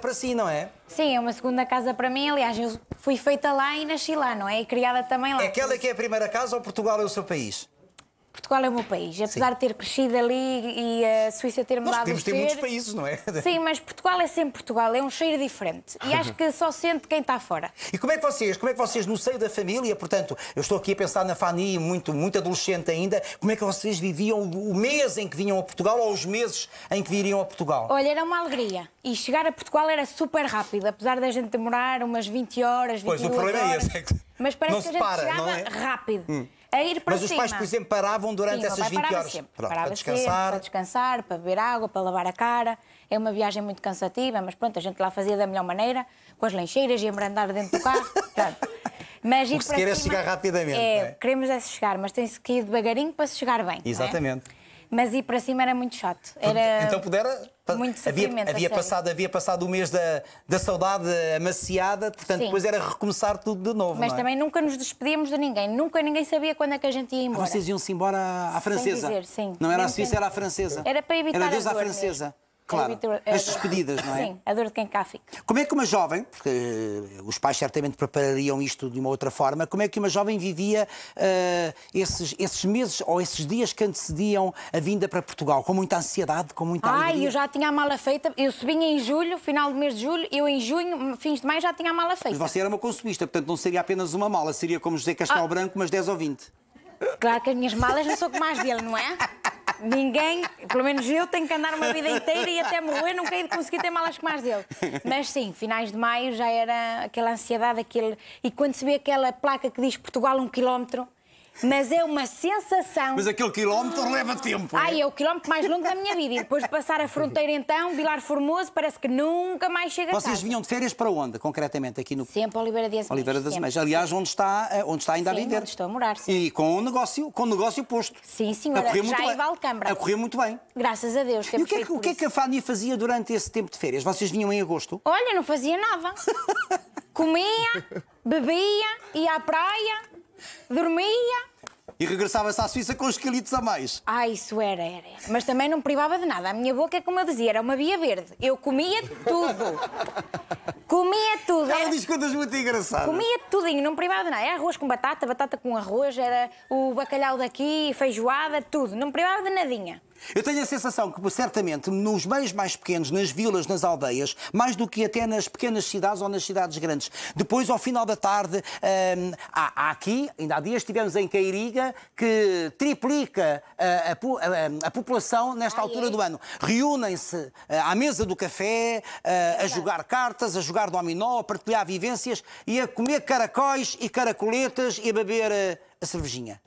para si, não é? Sim, é uma segunda casa para mim. Aliás, eu fui feita lá e nasci lá, não é? E criada também lá. É aquela que é a primeira casa ou Portugal é o seu país? Portugal é o meu país, apesar Sim. de ter crescido ali e a Suíça ter mudado Nós podemos ter muitos países, não é? Sim, mas Portugal é sempre Portugal, é um cheiro diferente. E acho que só sente quem está fora. E como é que vocês, como é que vocês no seio da família, portanto, eu estou aqui a pensar na Fanny, muito, muito adolescente ainda, como é que vocês viviam o mês em que vinham a Portugal ou os meses em que viriam a Portugal? Olha, era uma alegria. E chegar a Portugal era super rápido, apesar da de gente demorar umas 20 horas, 21 horas. Pois, o problema é horas, é esse. Mas parece não que a gente para, chegava é? rápido. Hum a é ir para Mas cima. os pais, por exemplo, paravam durante Sim, essas 20 horas Pronto, para descansar. para descansar, para beber água, para lavar a cara. É uma viagem muito cansativa, mas pronto, a gente lá fazia da melhor maneira, com as lancheiras e embrandar dentro do carro. Mas ir o que se quer é chegar rapidamente. É, é? Queremos é chegar, mas tem-se que ir devagarinho para se chegar bem. É? Exatamente. É? Mas ir para cima era muito chato. Era... Então, então pudera muito havia, havia passado Havia passado o mês da, da saudade amaciada, portanto, Sim. depois era recomeçar tudo de novo. Mas é? também nunca nos despedíamos de ninguém, nunca ninguém sabia quando é que a gente ia embora. Ah, vocês iam-se embora à francesa. Dizer, não era à Suíça, era à francesa. Era para evitar Era Deus à francesa. Mesmo. Claro, é, é as despedidas, não é? Sim, a dor de quem cá fica. Como é que uma jovem, porque eh, os pais certamente preparariam isto de uma outra forma, como é que uma jovem vivia uh, esses, esses meses ou esses dias que antecediam a vinda para Portugal? Com muita ansiedade, com muita Ai, alegria? eu já tinha a mala feita. Eu subia em julho, final do mês de julho, eu em junho, fins de maio, já tinha a mala feita. Mas você era uma consumista, portanto não seria apenas uma mala, seria como José Castelo ah. Branco, mas 10 ou 20. Claro que as minhas malas não são como as dele, não é? Ninguém, pelo menos eu, tenho que andar uma vida inteira e até morrer não quero conseguir ter malas como as dele. Mas sim, finais de maio já era aquela ansiedade, aquele... E quando se vê aquela placa que diz Portugal um quilómetro, mas é uma sensação. Mas aquele quilómetro leva tempo. É? Ai, é? é o quilómetro mais longo da minha vida. E depois de passar a fronteira, então, Vilar Formoso, parece que nunca mais chega Vocês a Vocês vinham de férias para onde, concretamente? Aqui no... Sempre Oliveira de Azeméis. Oliveira de Azeméis. Aliás, onde está, eh, onde está ainda sim, a viver. onde estou a morar, sim. E com o negócio, com o negócio posto. Sim, senhora. A muito Já bem. Valcâmbra. A correr muito bem. Graças a Deus. E o que, é, o que é que a Fánia fazia durante esse tempo de férias? Vocês vinham em agosto? Olha, não fazia nada. Comia, bebia, ia à praia, dormia. E regressava-se à Suíça com esqueletos a mais. Ah, isso era, era. Mas também não me privava de nada. A minha boca, como eu dizia, era uma via verde. Eu comia tudo. comia tudo. Ela era... diz coisas muito engraçadas. Comia tudinho, não me privava de nada. Era arroz com batata, batata com arroz, era o bacalhau daqui, feijoada, tudo. Não me privava de nadinha. Eu tenho a sensação que, certamente, nos meios mais pequenos, nas vilas, nas aldeias, mais do que até nas pequenas cidades ou nas cidades grandes, depois, ao final da tarde, hum, há, há, aqui, ainda há dias estivemos em Cairiga, que triplica a, a, a, a população nesta altura é. do ano. Reúnem-se eh, à mesa do café, eh, a, jogar cartas, a jogar dominó, a partilhar vivências e a comer caracóis e caracoletas e a beber eh, a cervejinha.